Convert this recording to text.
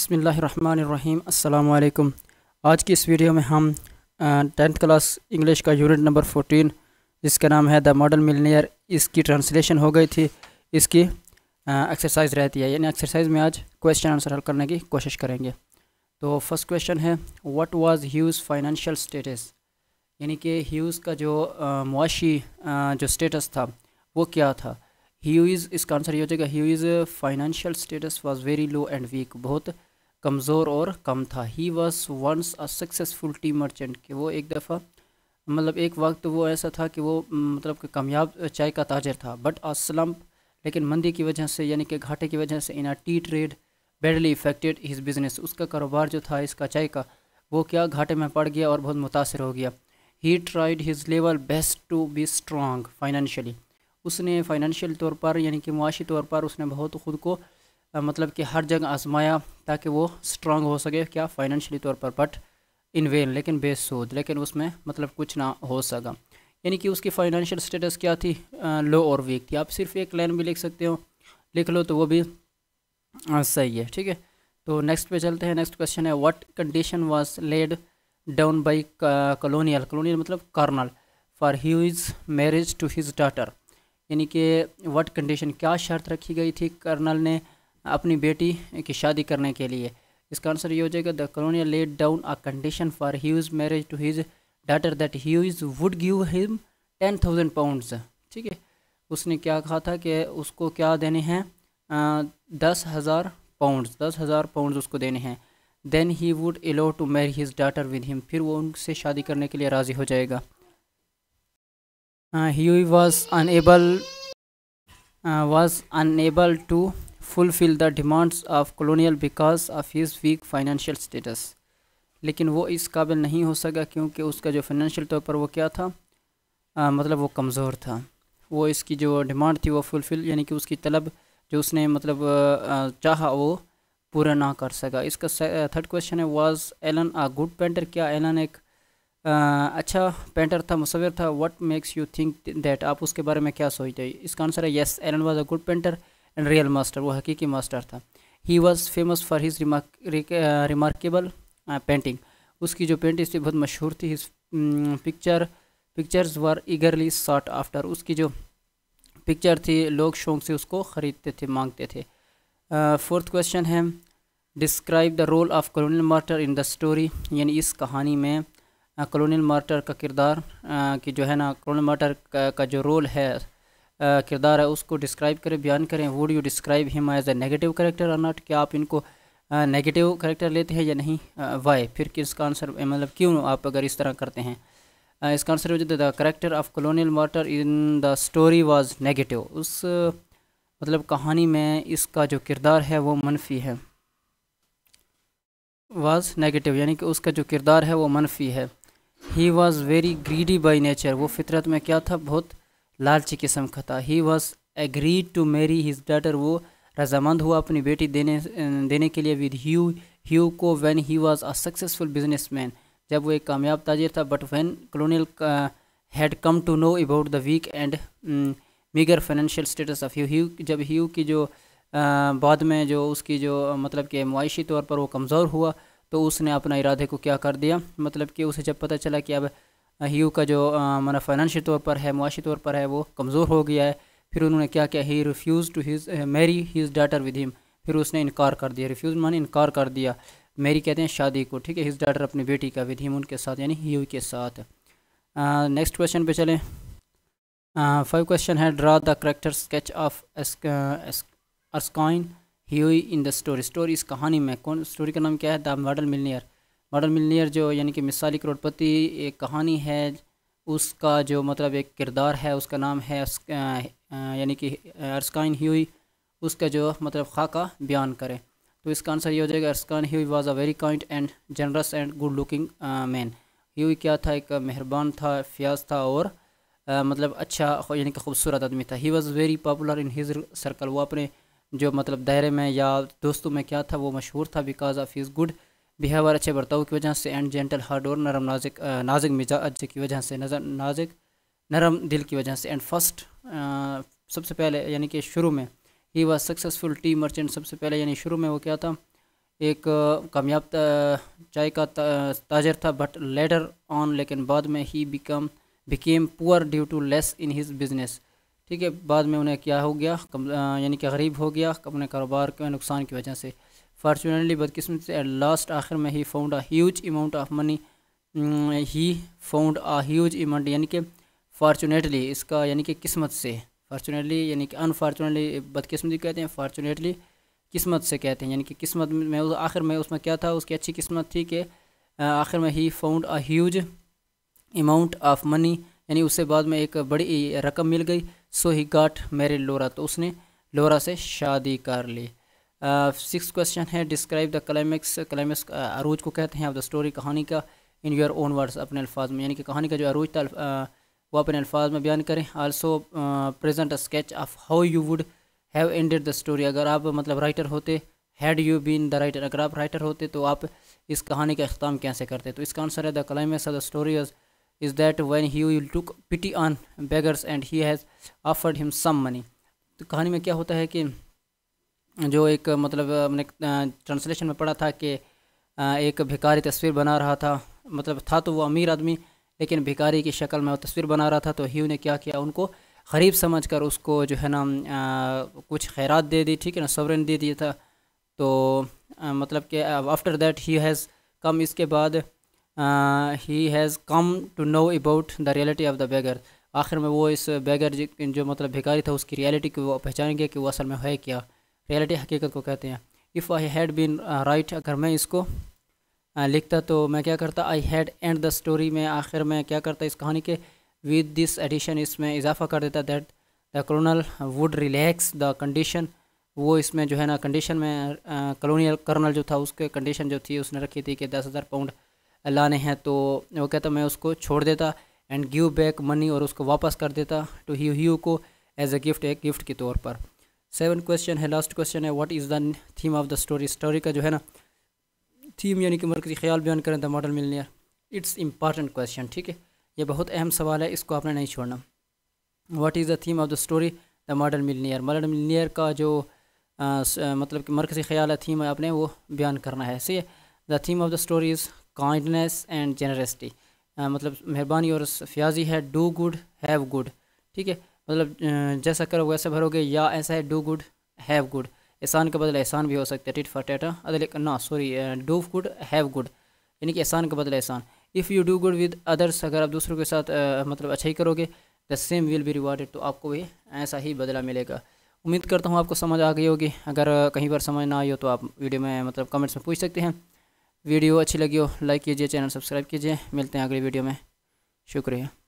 बसमीम् अल्लाम आज की इस वीडियो में हम टेंथ क्लास इंग्लिश का यूनिट नंबर फोटीन जिसका नाम है द मॉडल मिलनीयर इसकी ट्रांसलेशन हो गई थी इसकी एक्सरसाइज रहती है यानी एक्सरसाइज में आज क्वेश्चन आंसर हल करने की कोशिश करेंगे तो फर्स्ट क्वेश्चन है what was Hugh's financial status यानी कि ह्यूज़ का जो मुआशी जो स्टेटस था वो क्या था ही इसका आंसर ये हो जाएगा he financial status was very low and weak बहुत कमज़ोर और कम था he was once a successful tea merchant कि वो एक दफ़ा मतलब एक वक्त वो ऐसा था कि वो मतलब कि कामयाब चाय का ताजर था बट आ स्लम्प लेकिन मंदी की वजह से यानी कि घाटे की वजह से in a tea trade badly affected his business उसका कारोबार जो था इसका चाय का वो क्या घाटे में पड़ गया और बहुत मुतासर हो गया he tried his level best to be strong financially उसने फाइनेंशियल तौर पर यानी कि मुआशी तौर पर उसने बहुत खुद को मतलब कि हर जगह आजमाया ताकि वो स्ट्रांग हो सके क्या फाइनेंशली तौर पर बट इन वेन लेकिन बेसूद लेकिन उसमें मतलब कुछ ना हो सका यानी कि उसकी फाइनेंशियल स्टेटस क्या थी लो और वीक थी आप सिर्फ एक लाइन भी लिख सकते हो लिख लो तो वो भी आ, सही है ठीक है तो नेक्स्ट पे चलते हैं नेक्स्ट क्वेश्चन है what condition was laid down by colonial colonial मतलब colonel for his marriage to his daughter यानी कि वट कंडीशन क्या शर्त रखी गई थी कर्नल ने अपनी बेटी की शादी करने के लिए इसका आंसर ये हो जाएगा the colonial let down a condition for his marriage to his daughter that he would give him ten thousand pounds ठीक है उसने क्या कहा था कि उसको क्या देने हैं दस हज़ार पाउंडस दस हज़ार पाउंडस उसको देने हैं then he would allow to marry his daughter with him फिर वो उनसे शादी करने के लिए राज़ी हो जाएगा he was unable was unable to fulfil the demands of colonial because of his weak financial status लेकिन वो इस काबिल नहीं हो सका क्योंकि उसका जो फाइनेंशियल तौर पर वो क्या था आ, मतलब वो कमज़ोर था वो इसकी जो डिमांड थी वो फुलफ़िल यानी कि उसकी तलब जो उसने मतलब चाहा वो पूरा ना कर सका इसका थर्ड क्वेश्चन है was Allen a good painter क्या एलन एक आ, अच्छा पेंटर था मुसविर था what makes you think that आप उसके बारे में क्या सोचते हैं इसका आंसर है yes Allen was a good painter and real master वो हकीकी मास्टर था he was famous for his remarkable painting उसकी जो पेंटिंग थी बहुत मशहूर थी his picture pictures were eagerly shot after उसकी जो पिक्चर थी लोग शौक से उसको ख़रीदते थे मांगते थे फोर्थ uh, क्वेश्चन है describe the role of colonial Merton in the story यानी इस कहानी में कॉलोनियल uh, मार्टर का किरदार uh, की जो है ना कॉलोनियल मार्टर का, का जो रोल है किरदार है उसको डिस्क्राइब करें बयान करें would you describe him as a negative character और नॉट क्या आप इनको नेगेटिव करेक्टर लेते हैं या नहीं वाई फिर किसका आंसर मतलब क्यों आप अगर इस तरह करते हैं इसका answer the character of colonial वाटर in the story was negative उस मतलब कहानी में इसका जो किरदार है वो मनफी है वाज नेगेटिव यानी कि उसका जो किरदार है वो मनफी है he was very greedy by nature वो फितरत में क्या था बहुत लालची किस्म का था he was agreed to marry his daughter वो रजामंद हुआ अपनी बेटी देने देने के लिए विद ह्यू ह्यू को when he was a successful man जब वो एक कामयाब ताजिर था but when colonial had come to know about the weak and meagre financial status of Hugh जब ह्यू की जो आ, uh, बाद में जो उसकी जो मतलब कि मुआशी तौर पर वो कमज़ोर हुआ तो उसने अपना इरादे को क्या कर दिया मतलब कि उसे जब पता चला कि अब हीरो का जो माना फाइनेंशियल तौर पर है मुआशी तौर पर है वो कमज़ोर हो गया है फिर उन्होंने क्या किया he refused to his marry his daughter with him फिर उसने इनकार कर दिया रिफ्यूज़ माने इनकार कर दिया मेरी कहते हैं शादी को ठीक है हिज डाटर अपनी बेटी का विद हिम उनके साथ यानी ही के साथ नेक्स्ट क्वेश्चन पे चलें फाइव क्वेश्चन है draw the character sketch of Erskine he in the story story इस कहानी में कौन स्टोरी का नाम क्या है the model millionaire modern millionaire जो यानी कि मिसाली करोड़पति एक कहानी है उसका जो मतलब एक किरदार है उसका नाम है यानी कि अर्सकाइन ही उसका जो मतलब खाका बयान करें तो इसका आंसर ये हो जाएगा Erskine he was a very kind and generous and good looking man he क्या था एक मेहरबान था फयाज था और आ, मतलब अच्छा यानी कि खूबसूरत आदमी था he was very popular in his circle वो अपने जो मतलब दायरे में या दोस्तों में क्या था वो मशहूर था because of his good behaviour अच्छे बर्ताव की वजह से एंड जेंटल हार्ड और नरम नाजिक नाजिक मिजाज की वजह से नजर नाजिक नरम दिल की वजह से एंड फर्स्ट सबसे पहले यानी कि शुरू में he was successful tea merchant सबसे पहले यानी शुरू में वो क्या था एक कामयाब चाय का ताजर था बट लेटर ऑन लेकिन बाद में he become became poor due to less in his business ठीक है बाद में उन्हें क्या हो गया यानी कि गरीब हो गया अपने कारोबार के नुकसान की वजह से फॉर्चुनेटली बदकिस्मत से लास्ट आखिर में he found a huge amount of money he found a huge amount यानी कि फॉर्चुनेटली इसका यानी कि किस्मत से फॉर्चुनेटली यानी कि अनफॉर्चुनेटली बदकस्मती कहते हैं फॉर्चुनेटली किस्मत से कहते हैं यानी कि किस्मत में आखिर में उसमें क्या था उसकी अच्छी किस्मत थी कि आखिर में he found a huge amount of money यानी उससे बाद में एक बड़ी रकम मिल गई सो ही गाट मेरे लोरा तो उसने लोरा से शादी कर ली सिक्स uh, क्वेश्चन है डिस्क्राइब द क्लाइमेक्स क्लाइमेक्स अरूज को कहते हैं ऑफ द स्टोरी कहानी का इन योर ओन वर्ड्स अपने अल्फाज में यानी कि कहानी का जो अरूज था uh, वो अपने अल्फाज में बयान करें also present a sketch of how you would have ended the story अगर आप मतलब राइटर होते had you been the writer अगर आप राइटर होते तो आप इस कहानी का अख्ताम कैसे करते तो इसका आंसर है the climax of the story is that when he took pity on beggars and he has offered him some money तो कहानी में क्या होता है कि जो एक मतलब मैंने ट्रांसलेशन में पढ़ा था कि एक भिकारी तस्वीर बना रहा था मतलब था तो वो अमीर आदमी लेकिन भिकारी की शक्ल में वो तस्वीर बना रहा था तो ही ने क्या किया उनको गरीब समझ कर उसको जो है ना आ, कुछ खैरात दे दी ठीक है ना सवरन दे दिया था तो आ, मतलब कि after that he has come इसके बाद he has come to know about the reality of the beggar आखिर में वो इस बेगर जो मतलब भिकारी था उसकी रियलिटी को वो पहचानेंगे कि वो असल में है क्या रियलिटी हकीकत को कहते हैं if I had been write अगर मैं इसको uh, लिखता तो मैं क्या करता I had end the story में आखिर में क्या करता इस कहानी के विद दिस एडिशन इसमें इजाफा कर देता that the colonel would relax the condition वो इसमें जो है ना कंडीशन में कलोनियल uh, कर्नल जो था उसके कंडीशन जो थी उसने रखी थी कि दस हज़ार पाउंड लाने हैं तो वो कहता मैं उसको छोड़ देता एंड गिव बैक मनी और उसको वापस कर देता टू ही को एज अ गिफ्ट एक गिफ्ट के तौर पर सेवन क्वेश्चन है लास्ट क्वेश्चन है what is the theme of the story story का जो है ना थीम यानी कि मरकजी ख्याल बयान करें the model millionaire it's important question ठीक है ये बहुत अहम सवाल है इसको आपने नहीं छोड़ना what is the theme of the story the model millionaire model millionaire का जो आ, स, आ, मतलब कि मरकजी ख्याल है थीम है आपने वो बयान करना है सही है the theme of the story is kindness and generosity मतलब मेहरबानी और फ्याजी है डू गुड हैव गुड ठीक है मतलब जैसा करो वैसे भरोगे या ऐसा है डू गुड हैव गुड एहसान के बदले एहसान भी हो सकता है टिट फॉर टेटा अदर ना sorry do good have good यानी कि एहसान के बदले एहसान if you do good with others अगर आप दूसरों के साथ आ, मतलब अच्छा ही करोगे the same will be rewarded तो आपको भी ऐसा ही बदला मिलेगा उम्मीद करता हूँ आपको समझ आ गई होगी अगर कहीं पर समझ ना आई हो तो आप वीडियो में मतलब कमेंट्स में पूछ सकते हैं वीडियो अच्छी लगी हो लाइक कीजिए चैनल सब्सक्राइब कीजिए मिलते हैं अगली वीडियो में शुक्रिया